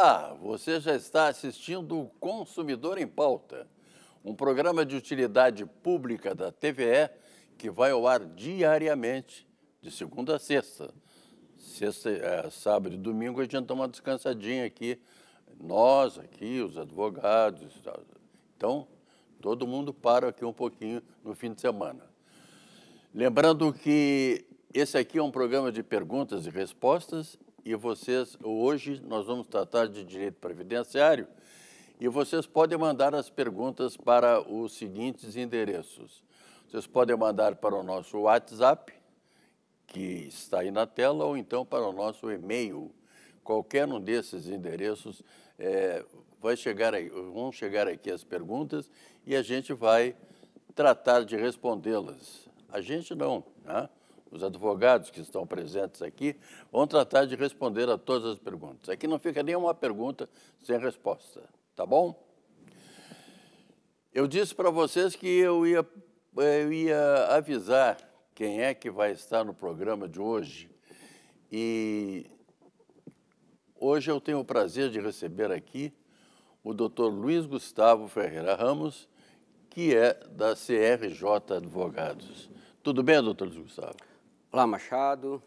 Olá, você já está assistindo o Consumidor em Pauta, um programa de utilidade pública da TVE que vai ao ar diariamente, de segunda a sexta. Sexta, é, sábado e domingo a gente dá uma descansadinha aqui, nós aqui, os advogados. Então, todo mundo para aqui um pouquinho no fim de semana. Lembrando que esse aqui é um programa de perguntas e respostas e vocês, hoje nós vamos tratar de direito previdenciário, e vocês podem mandar as perguntas para os seguintes endereços. Vocês podem mandar para o nosso WhatsApp, que está aí na tela, ou então para o nosso e-mail. Qualquer um desses endereços é, vai chegar aí, vão chegar aqui as perguntas e a gente vai tratar de respondê-las. A gente não, né? os advogados que estão presentes aqui vão tratar de responder a todas as perguntas. Aqui não fica nenhuma pergunta sem resposta, tá bom? Eu disse para vocês que eu ia, eu ia avisar quem é que vai estar no programa de hoje. E hoje eu tenho o prazer de receber aqui o Dr. Luiz Gustavo Ferreira Ramos, que é da CRJ Advogados. Tudo bem, doutor Luiz Gustavo? Olá, Machado.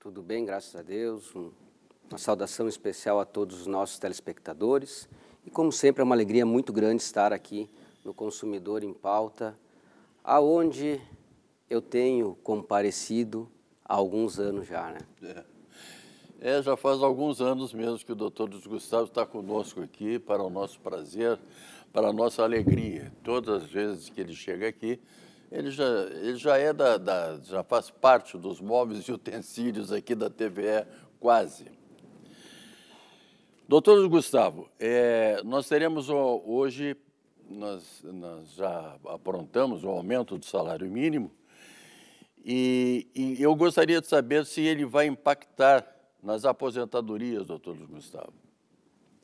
Tudo bem, graças a Deus. Uma saudação especial a todos os nossos telespectadores. E, como sempre, é uma alegria muito grande estar aqui no Consumidor em Pauta, aonde eu tenho comparecido há alguns anos já, né? É. é já faz alguns anos mesmo que o doutor Gustavo está conosco aqui, para o nosso prazer, para a nossa alegria. Todas as vezes que ele chega aqui, ele já, ele já é da, da, já faz parte dos móveis e utensílios aqui da TVE, quase. Doutor Gustavo, é, nós teremos hoje, nós, nós, já aprontamos o aumento do salário mínimo e, e eu gostaria de saber se ele vai impactar nas aposentadorias, doutor Gustavo.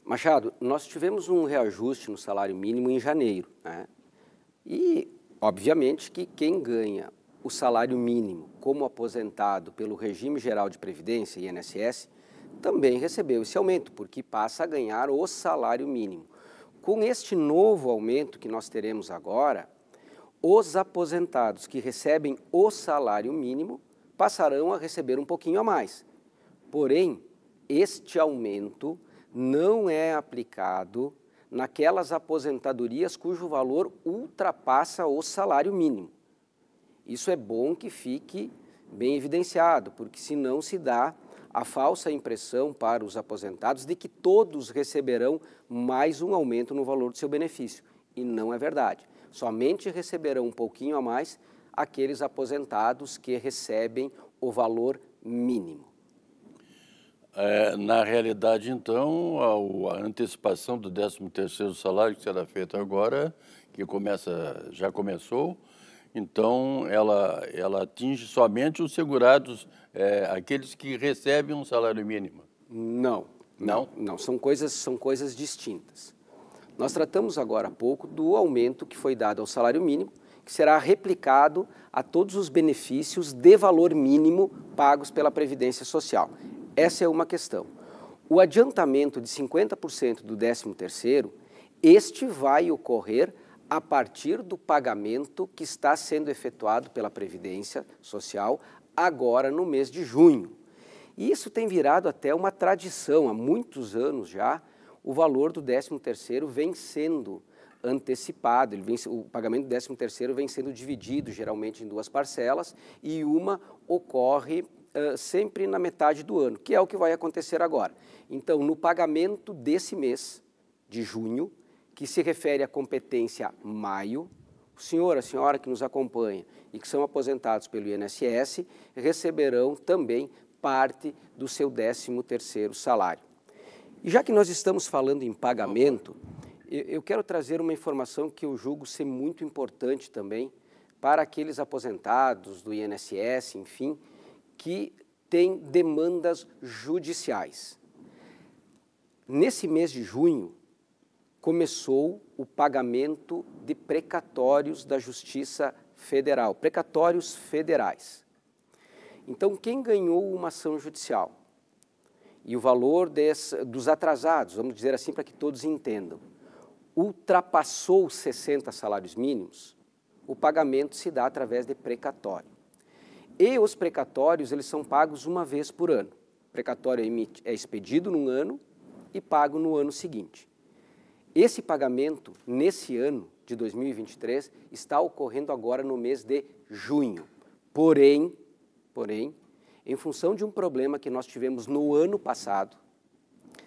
Machado, nós tivemos um reajuste no salário mínimo em janeiro, né? E Obviamente que quem ganha o salário mínimo como aposentado pelo regime geral de previdência INSS também recebeu esse aumento, porque passa a ganhar o salário mínimo. Com este novo aumento que nós teremos agora, os aposentados que recebem o salário mínimo passarão a receber um pouquinho a mais. Porém, este aumento não é aplicado naquelas aposentadorias cujo valor ultrapassa o salário mínimo. Isso é bom que fique bem evidenciado, porque senão se dá a falsa impressão para os aposentados de que todos receberão mais um aumento no valor do seu benefício. E não é verdade. Somente receberão um pouquinho a mais aqueles aposentados que recebem o valor mínimo. É, na realidade, então, a, a antecipação do 13º salário que será feita agora, que começa, já começou, então ela, ela atinge somente os segurados, é, aqueles que recebem um salário mínimo. Não, não, não são coisas são coisas distintas. Nós tratamos agora há pouco do aumento que foi dado ao salário mínimo, que será replicado a todos os benefícios de valor mínimo pagos pela Previdência Social. Essa é uma questão. O adiantamento de 50% do 13º, este vai ocorrer a partir do pagamento que está sendo efetuado pela Previdência Social agora no mês de junho. E isso tem virado até uma tradição, há muitos anos já, o valor do 13º vem sendo antecipado, ele vem, o pagamento do 13º vem sendo dividido geralmente em duas parcelas e uma ocorre uh, sempre na metade do ano, que é o que vai acontecer agora. Então, no pagamento desse mês, de junho, que se refere à competência maio, o senhor, a senhora que nos acompanha e que são aposentados pelo INSS receberão também parte do seu 13º salário. E já que nós estamos falando em pagamento, eu quero trazer uma informação que eu julgo ser muito importante também para aqueles aposentados do INSS, enfim, que tem demandas judiciais. Nesse mês de junho, começou o pagamento de precatórios da Justiça Federal, precatórios federais. Então, quem ganhou uma ação judicial e o valor dos atrasados, vamos dizer assim para que todos entendam, ultrapassou 60 salários mínimos, o pagamento se dá através de precatório. E os precatórios, eles são pagos uma vez por ano. O precatório é, é expedido num ano e pago no ano seguinte. Esse pagamento, nesse ano de 2023, está ocorrendo agora no mês de junho. Porém, porém, em função de um problema que nós tivemos no ano passado,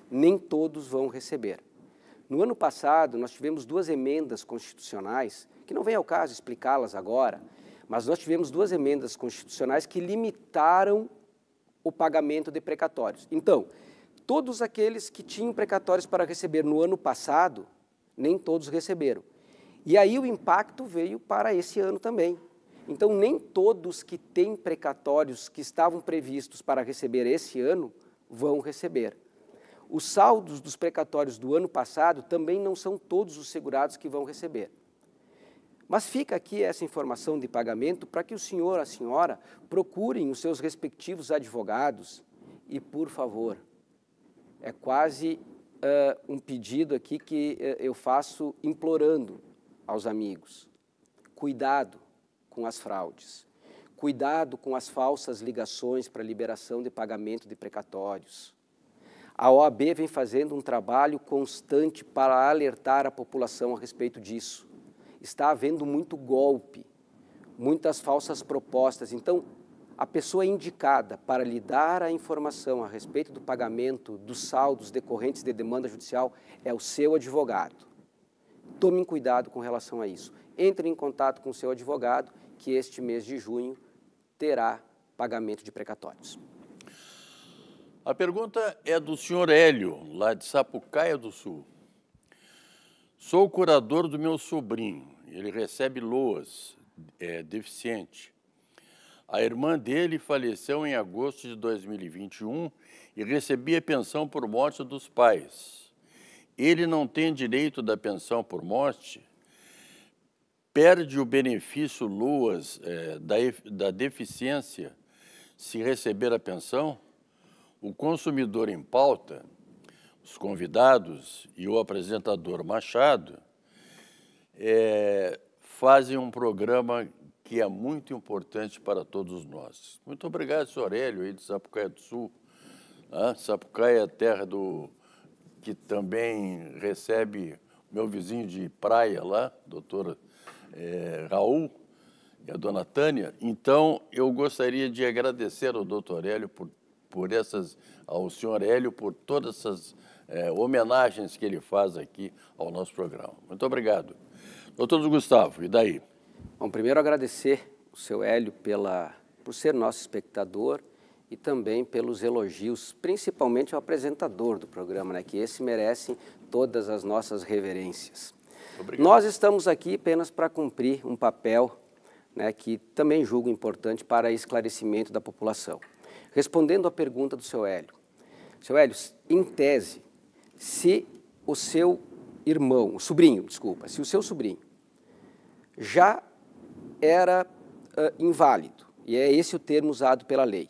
nem todos vão receber. No ano passado, nós tivemos duas emendas constitucionais, que não vem ao caso explicá-las agora, mas nós tivemos duas emendas constitucionais que limitaram o pagamento de precatórios. Então, todos aqueles que tinham precatórios para receber no ano passado, nem todos receberam. E aí o impacto veio para esse ano também. Então, nem todos que têm precatórios que estavam previstos para receber esse ano vão receber. Os saldos dos precatórios do ano passado também não são todos os segurados que vão receber. Mas fica aqui essa informação de pagamento para que o senhor, a senhora, procurem os seus respectivos advogados e, por favor, é quase uh, um pedido aqui que uh, eu faço implorando aos amigos: cuidado com as fraudes, cuidado com as falsas ligações para liberação de pagamento de precatórios. A OAB vem fazendo um trabalho constante para alertar a população a respeito disso está havendo muito golpe, muitas falsas propostas. Então, a pessoa é indicada para lhe dar a informação a respeito do pagamento dos saldos decorrentes de demanda judicial é o seu advogado. Tomem cuidado com relação a isso. Entre em contato com o seu advogado, que este mês de junho terá pagamento de precatórios. A pergunta é do senhor Hélio, lá de Sapucaia do Sul. Sou o curador do meu sobrinho. Ele recebe loas, é deficiente. A irmã dele faleceu em agosto de 2021 e recebia pensão por morte dos pais. Ele não tem direito da pensão por morte, perde o benefício LOAS é, da, da deficiência se receber a pensão? O consumidor em pauta os convidados e o apresentador Machado é, fazem um programa que é muito importante para todos nós. Muito obrigado, senhor Aurélio, aí de Sapucaia do Sul. Ah, Sapucaia é terra do que também recebe meu vizinho de praia lá, doutor é, Raul e a dona Tânia. Então, eu gostaria de agradecer ao doutor Hélio por, por essas, ao senhor Hélio por todas essas é, homenagens que ele faz aqui ao nosso programa. Muito obrigado. Doutor Gustavo, e daí? Bom, primeiro agradecer o seu Hélio pela, por ser nosso espectador e também pelos elogios, principalmente ao apresentador do programa, né, que esse merece todas as nossas reverências. Obrigado. Nós estamos aqui apenas para cumprir um papel né, que também julgo importante para esclarecimento da população. Respondendo à pergunta do seu Hélio, seu Hélio, em tese, se o seu irmão, o sobrinho, desculpa, se o seu sobrinho já era uh, inválido, e é esse o termo usado pela lei,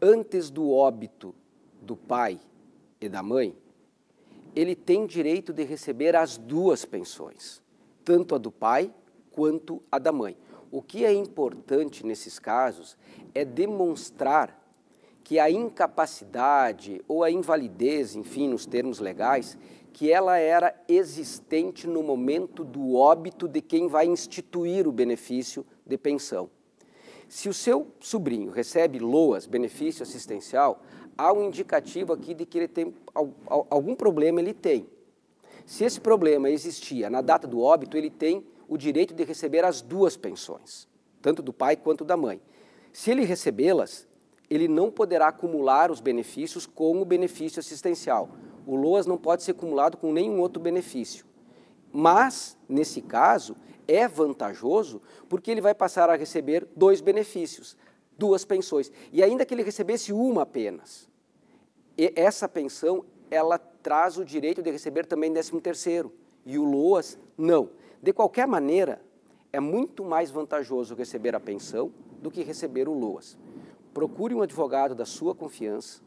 antes do óbito do pai e da mãe, ele tem direito de receber as duas pensões, tanto a do pai quanto a da mãe. O que é importante nesses casos é demonstrar que a incapacidade ou a invalidez, enfim, nos termos legais, que ela era existente no momento do óbito de quem vai instituir o benefício de pensão. Se o seu sobrinho recebe LOAS, benefício assistencial, há um indicativo aqui de que ele tem algum problema ele tem. Se esse problema existia na data do óbito, ele tem o direito de receber as duas pensões, tanto do pai quanto da mãe. Se ele recebê-las, ele não poderá acumular os benefícios com o benefício assistencial. O LOAS não pode ser acumulado com nenhum outro benefício. Mas, nesse caso, é vantajoso porque ele vai passar a receber dois benefícios, duas pensões. E ainda que ele recebesse uma apenas, essa pensão ela traz o direito de receber também 13 terceiro e o LOAS não. De qualquer maneira, é muito mais vantajoso receber a pensão do que receber o LOAS procure um advogado da sua confiança,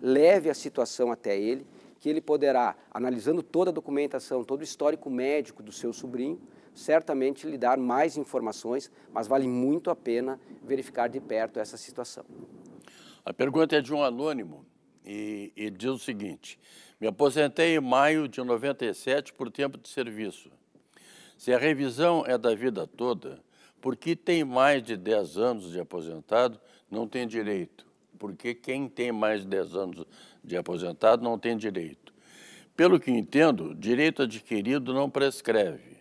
leve a situação até ele, que ele poderá, analisando toda a documentação, todo o histórico médico do seu sobrinho, certamente lhe dar mais informações, mas vale muito a pena verificar de perto essa situação. A pergunta é de um anônimo e, e diz o seguinte: Me aposentei em maio de 97 por tempo de serviço. Se a revisão é da vida toda, por que tem mais de 10 anos de aposentado não tem direito, porque quem tem mais de 10 anos de aposentado não tem direito. Pelo que entendo, direito adquirido não prescreve.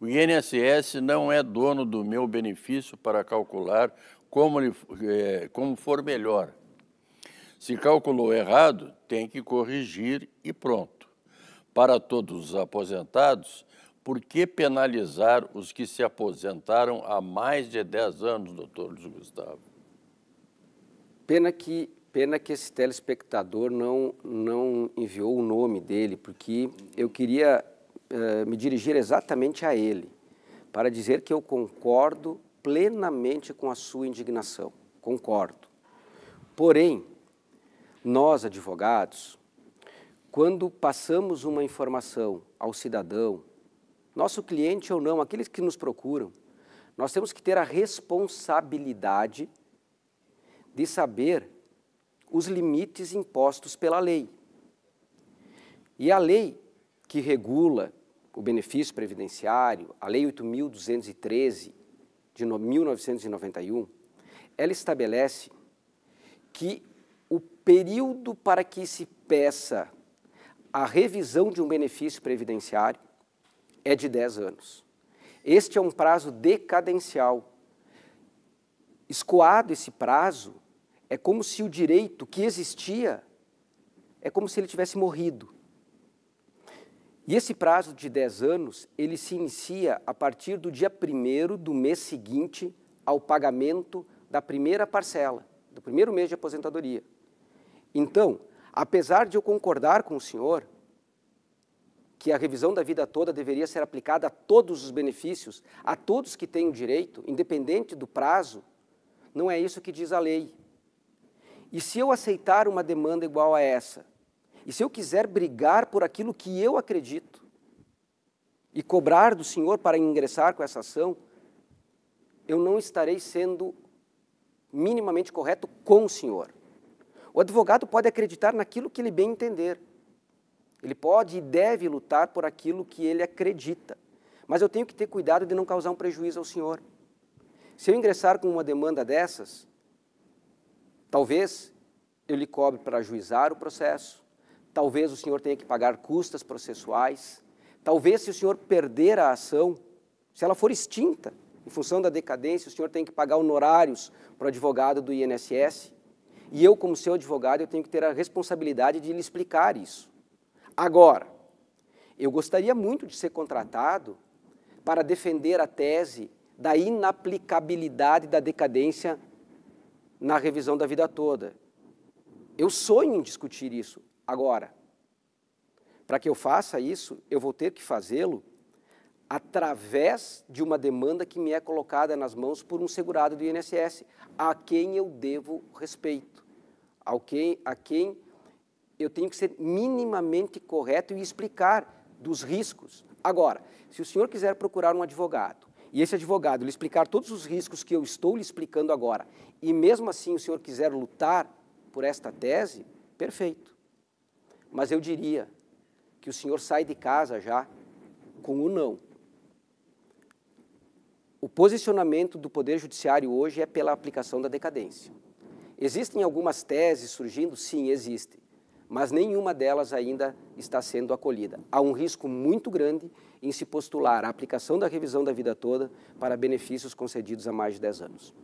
O INSS não é dono do meu benefício para calcular como, é, como for melhor. Se calculou errado, tem que corrigir e pronto. Para todos os aposentados, por que penalizar os que se aposentaram há mais de 10 anos, doutor Luiz Gustavo? Pena que, pena que esse telespectador não, não enviou o nome dele, porque eu queria eh, me dirigir exatamente a ele, para dizer que eu concordo plenamente com a sua indignação. Concordo. Porém, nós, advogados, quando passamos uma informação ao cidadão, nosso cliente ou não, aqueles que nos procuram, nós temos que ter a responsabilidade de saber os limites impostos pela lei. E a lei que regula o benefício previdenciário, a Lei 8.213 de 1991, ela estabelece que o período para que se peça a revisão de um benefício previdenciário é de 10 anos. Este é um prazo decadencial. Escoado esse prazo, é como se o direito que existia, é como se ele tivesse morrido. E esse prazo de 10 anos, ele se inicia a partir do dia 1 do mês seguinte ao pagamento da primeira parcela, do primeiro mês de aposentadoria. Então, apesar de eu concordar com o senhor que a revisão da vida toda deveria ser aplicada a todos os benefícios, a todos que têm o direito, independente do prazo, não é isso que diz a lei. E se eu aceitar uma demanda igual a essa, e se eu quiser brigar por aquilo que eu acredito, e cobrar do Senhor para ingressar com essa ação, eu não estarei sendo minimamente correto com o Senhor. O advogado pode acreditar naquilo que ele bem entender. Ele pode e deve lutar por aquilo que ele acredita. Mas eu tenho que ter cuidado de não causar um prejuízo ao Senhor. Se eu ingressar com uma demanda dessas, Talvez eu lhe cobre para ajuizar o processo, talvez o senhor tenha que pagar custas processuais, talvez se o senhor perder a ação, se ela for extinta, em função da decadência, o senhor tem que pagar honorários para o advogado do INSS, e eu, como seu advogado, eu tenho que ter a responsabilidade de lhe explicar isso. Agora, eu gostaria muito de ser contratado para defender a tese da inaplicabilidade da decadência na revisão da vida toda. Eu sonho em discutir isso agora. Para que eu faça isso, eu vou ter que fazê-lo através de uma demanda que me é colocada nas mãos por um segurado do INSS, a quem eu devo respeito, a quem, a quem eu tenho que ser minimamente correto e explicar dos riscos. Agora, se o senhor quiser procurar um advogado e esse advogado lhe explicar todos os riscos que eu estou lhe explicando agora, e mesmo assim o senhor quiser lutar por esta tese, perfeito. Mas eu diria que o senhor sai de casa já com o não. O posicionamento do Poder Judiciário hoje é pela aplicação da decadência. Existem algumas teses surgindo? Sim, existem mas nenhuma delas ainda está sendo acolhida. Há um risco muito grande em se postular a aplicação da revisão da vida toda para benefícios concedidos há mais de 10 anos.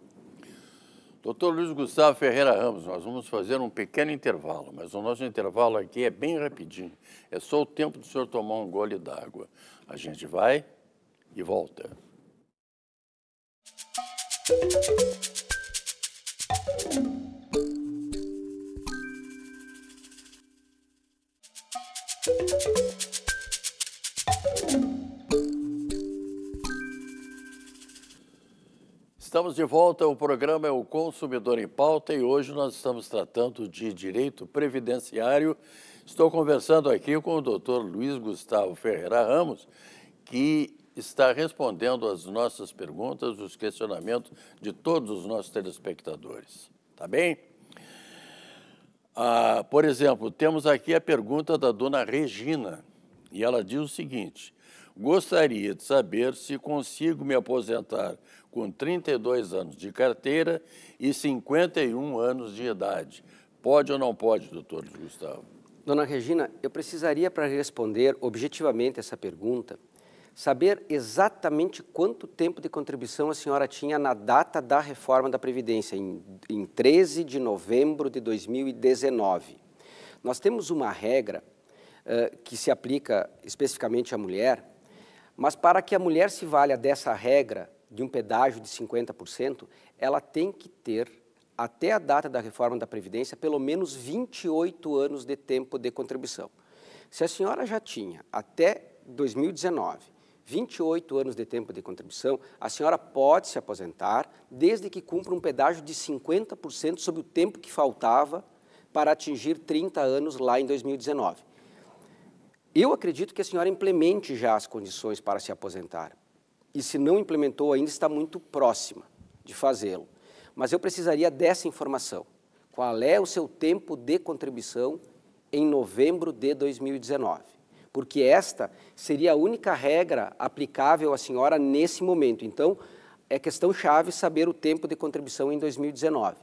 Doutor Luiz Gustavo Ferreira Ramos, nós vamos fazer um pequeno intervalo, mas o nosso intervalo aqui é bem rapidinho. É só o tempo do senhor tomar um gole d'água. A gente vai e volta. Música Estamos de volta, o programa é o Consumidor em Pauta e hoje nós estamos tratando de direito previdenciário. Estou conversando aqui com o doutor Luiz Gustavo Ferreira Ramos, que está respondendo às nossas perguntas, os questionamentos de todos os nossos telespectadores. Tá bem? Ah, por exemplo, temos aqui a pergunta da dona Regina, e ela diz o seguinte: Gostaria de saber se consigo me aposentar com 32 anos de carteira e 51 anos de idade. Pode ou não pode, doutor Gustavo? Dona Regina, eu precisaria para responder objetivamente essa pergunta saber exatamente quanto tempo de contribuição a senhora tinha na data da reforma da Previdência, em, em 13 de novembro de 2019. Nós temos uma regra uh, que se aplica especificamente à mulher, mas para que a mulher se valha dessa regra de um pedágio de 50%, ela tem que ter, até a data da reforma da Previdência, pelo menos 28 anos de tempo de contribuição. Se a senhora já tinha, até 2019, 28 anos de tempo de contribuição, a senhora pode se aposentar desde que cumpra um pedágio de 50% sobre o tempo que faltava para atingir 30 anos lá em 2019. Eu acredito que a senhora implemente já as condições para se aposentar. E se não implementou ainda, está muito próxima de fazê-lo. Mas eu precisaria dessa informação. Qual é o seu tempo de contribuição em novembro de 2019? Porque esta seria a única regra aplicável à senhora nesse momento. Então, é questão chave saber o tempo de contribuição em 2019.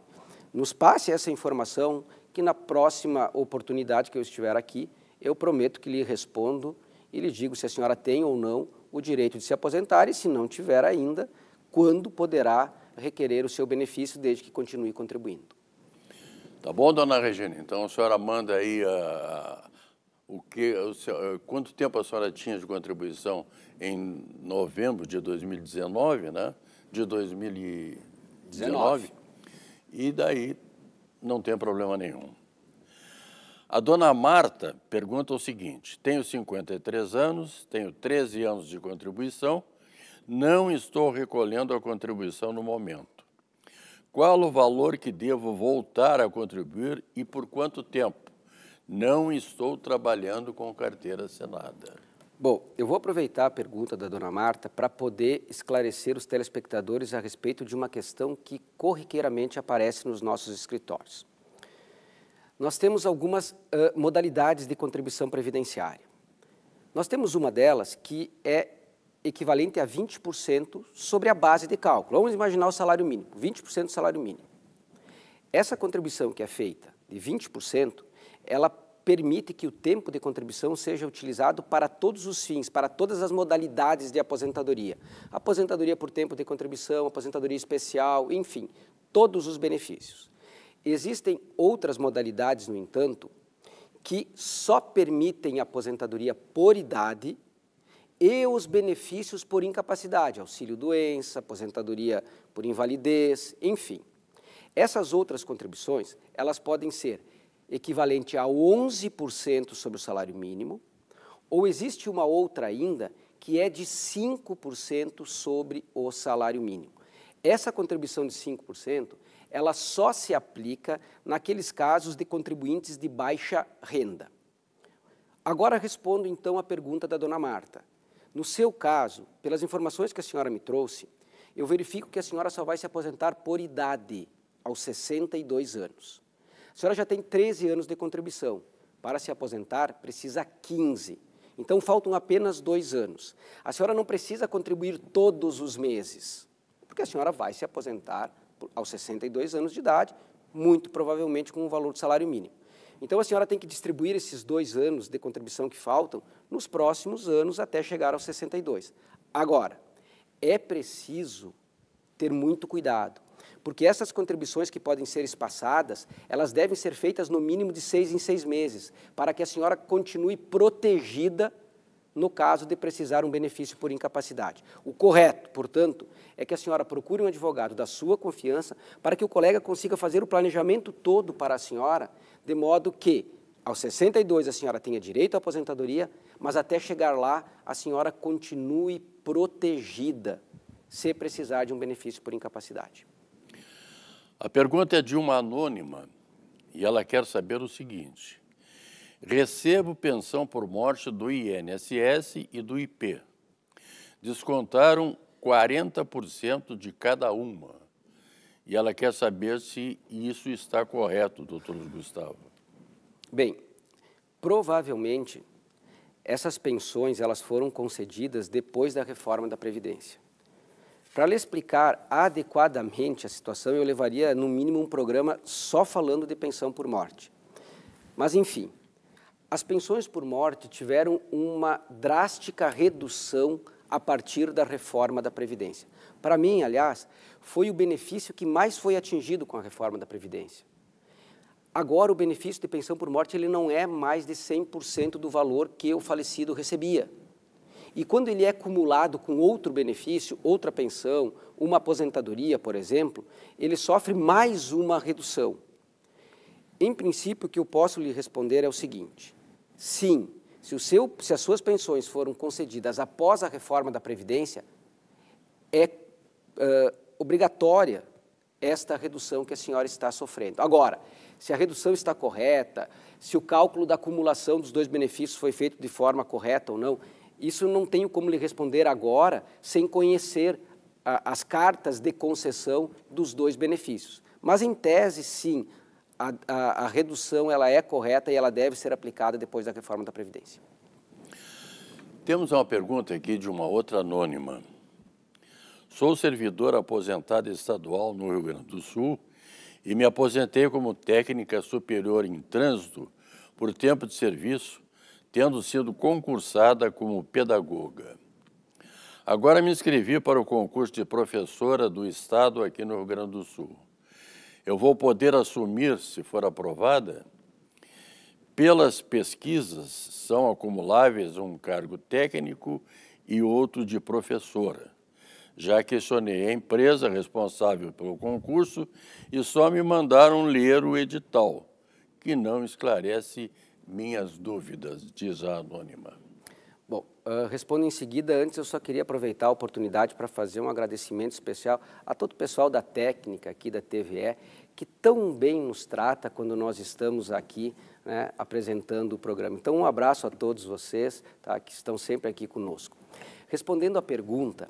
Nos passe essa informação que na próxima oportunidade que eu estiver aqui, eu prometo que lhe respondo e lhe digo se a senhora tem ou não o direito de se aposentar e, se não tiver ainda, quando poderá requerer o seu benefício, desde que continue contribuindo. Tá bom, dona Regina? Então a senhora manda aí a, ah, ah, o que, eh, quanto tempo a senhora tinha de contribuição em novembro de 2019, né? De 2019. 19. E daí não tem problema nenhum. A dona Marta pergunta o seguinte: tenho 53 anos, tenho 13 anos de contribuição, não estou recolhendo a contribuição no momento. Qual o valor que devo voltar a contribuir e por quanto tempo? Não estou trabalhando com carteira assinada. Bom, eu vou aproveitar a pergunta da dona Marta para poder esclarecer os telespectadores a respeito de uma questão que corriqueiramente aparece nos nossos escritórios nós temos algumas uh, modalidades de contribuição previdenciária. Nós temos uma delas que é equivalente a 20% sobre a base de cálculo. Vamos imaginar o salário mínimo, 20% do salário mínimo. Essa contribuição que é feita de 20%, ela permite que o tempo de contribuição seja utilizado para todos os fins, para todas as modalidades de aposentadoria. Aposentadoria por tempo de contribuição, aposentadoria especial, enfim, todos os benefícios. Existem outras modalidades, no entanto, que só permitem aposentadoria por idade e os benefícios por incapacidade, auxílio-doença, aposentadoria por invalidez, enfim. Essas outras contribuições, elas podem ser equivalente a 11% sobre o salário mínimo, ou existe uma outra ainda que é de 5% sobre o salário mínimo. Essa contribuição de 5%, ela só se aplica naqueles casos de contribuintes de baixa renda. Agora respondo então à pergunta da dona Marta. No seu caso, pelas informações que a senhora me trouxe, eu verifico que a senhora só vai se aposentar por idade, aos 62 anos. A senhora já tem 13 anos de contribuição. Para se aposentar, precisa 15. Então, faltam apenas dois anos. A senhora não precisa contribuir todos os meses, porque a senhora vai se aposentar aos 62 anos de idade, muito provavelmente com o um valor do salário mínimo. Então a senhora tem que distribuir esses dois anos de contribuição que faltam nos próximos anos até chegar aos 62. Agora, é preciso ter muito cuidado, porque essas contribuições que podem ser espaçadas, elas devem ser feitas no mínimo de seis em seis meses, para que a senhora continue protegida no caso de precisar um benefício por incapacidade. O correto, portanto, é que a senhora procure um advogado da sua confiança para que o colega consiga fazer o planejamento todo para a senhora, de modo que, aos 62, a senhora tenha direito à aposentadoria, mas até chegar lá, a senhora continue protegida se precisar de um benefício por incapacidade. A pergunta é de uma anônima e ela quer saber o seguinte: Recebo pensão por morte do INSS e do IP. Descontaram 40% de cada uma. E ela quer saber se isso está correto, doutor Gustavo. Bem, provavelmente essas pensões elas foram concedidas depois da reforma da Previdência. Para lhe explicar adequadamente a situação, eu levaria no mínimo um programa só falando de pensão por morte. Mas, enfim, as pensões por morte tiveram uma drástica redução a partir da reforma da Previdência. Para mim, aliás, foi o benefício que mais foi atingido com a reforma da Previdência. Agora, o benefício de pensão por morte ele não é mais de 100% do valor que o falecido recebia. E quando ele é acumulado com outro benefício, outra pensão, uma aposentadoria, por exemplo, ele sofre mais uma redução. Em princípio, o que eu posso lhe responder é o seguinte: Sim, se, seu, se, as suas pensões foram concedidas após a reforma da Previdência, é uh, obrigatória esta redução que a senhora está sofrendo. Agora, se a redução está correta, se o cálculo da acumulação dos dois benefícios foi feito de forma correta ou não, isso não tenho como lhe responder agora sem conhecer a, as cartas de concessão dos dois benefícios. Mas, em tese, sim, a, a, a redução ela é correta e ela deve ser aplicada depois da reforma da Previdência. Temos uma pergunta aqui de uma outra anônima. Sou servidor aposentado estadual no Rio Grande do Sul e me aposentei como técnica superior em trânsito por tempo de serviço, tendo sido concursada como pedagoga. Agora me inscrevi para o concurso de professora do Estado aqui no Rio Grande do Sul eu vou poder assumir, se for aprovada, pelas pesquisas são acumuláveis um cargo técnico e outro de professora. Já questionei a empresa responsável pelo concurso e só me mandaram ler o edital, que não esclarece minhas dúvidas, diz a anônima. Bom, uh, respondo em seguida. Antes, eu só queria aproveitar a oportunidade para fazer um agradecimento especial a todo o pessoal da técnica aqui da TVE, que tão bem nos trata quando nós estamos aqui né, apresentando o programa. Então, um abraço a todos vocês tá, que estão sempre aqui conosco. Respondendo à pergunta,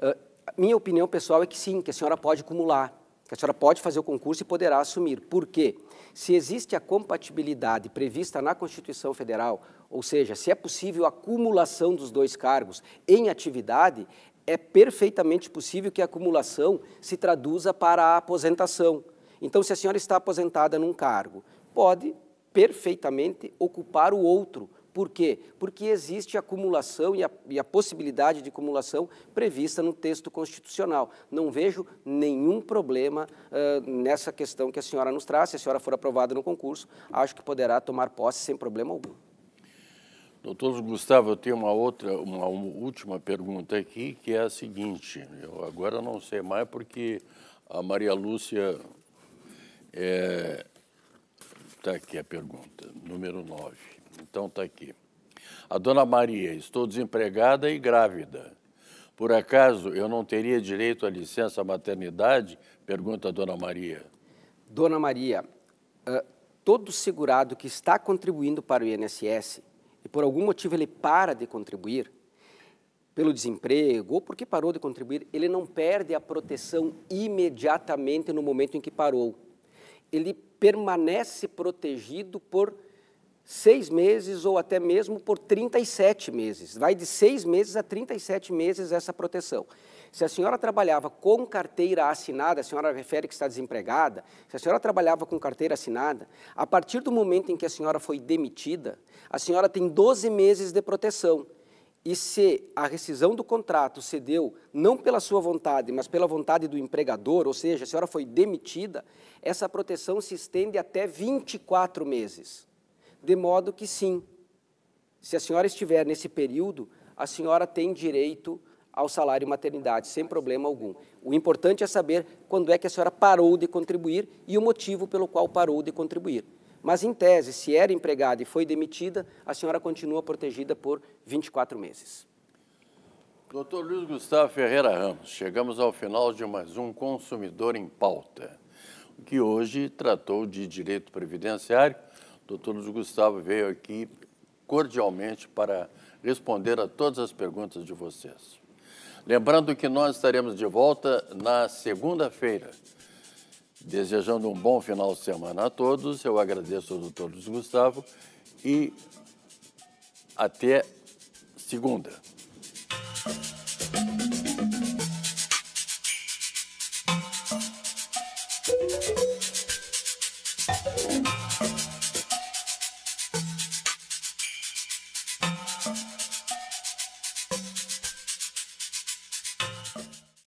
uh, minha opinião pessoal é que sim, que a senhora pode acumular a senhora pode fazer o concurso e poderá assumir. Por quê? Se existe a compatibilidade prevista na Constituição Federal, ou seja, se é possível a acumulação dos dois cargos em atividade, é perfeitamente possível que a acumulação se traduza para a aposentação. Então, se a senhora está aposentada num cargo, pode perfeitamente ocupar o outro por quê? Porque existe a acumulação e a, e a possibilidade de acumulação prevista no texto constitucional. Não vejo nenhum problema uh, nessa questão que a senhora nos traz. Se a senhora for aprovada no concurso, acho que poderá tomar posse sem problema algum. Doutor Gustavo, eu tenho uma outra, uma, última pergunta aqui, que é a seguinte. Eu agora não sei mais porque a Maria Lúcia está eh, é, aqui a pergunta, número 9. Então está aqui. A dona Maria, estou desempregada e grávida. Por acaso eu não teria direito à licença maternidade? Pergunta a dona Maria. Dona Maria, ah, todo segurado que está contribuindo para o INSS e por algum motivo ele para de contribuir, pelo desemprego ou porque parou de contribuir, ele não perde a proteção imediatamente no momento em que parou. Ele permanece protegido por seis meses ou até mesmo por 37 meses. Vai de seis meses a 37 meses essa proteção. Se a senhora trabalhava com carteira assinada, a senhora refere que está desempregada, se a senhora trabalhava com carteira assinada, a partir do momento em que a senhora foi demitida, a senhora tem 12 meses de proteção. E se a rescisão do contrato se deu não pela sua vontade, mas pela vontade do empregador, ou seja, a senhora foi demitida, essa proteção se estende até 24 meses. De modo que, sim, se a senhora estiver nesse período, a senhora tem direito ao salário maternidade, sem problema algum. O importante é saber quando é que a senhora parou de contribuir e o motivo pelo qual parou de contribuir. Mas, em tese, se era empregada e foi demitida, a senhora continua protegida por 24 meses. Doutor Luiz Gustavo Ferreira Ramos, chegamos ao final de mais um Consumidor em Pauta, que hoje tratou de direito previdenciário doutor Luiz Gustavo veio aqui cordialmente para responder a todas as perguntas de vocês. Lembrando que nós estaremos de volta na segunda-feira. Desejando um bom final de semana a todos, eu agradeço ao doutor Luiz Gustavo e até segunda.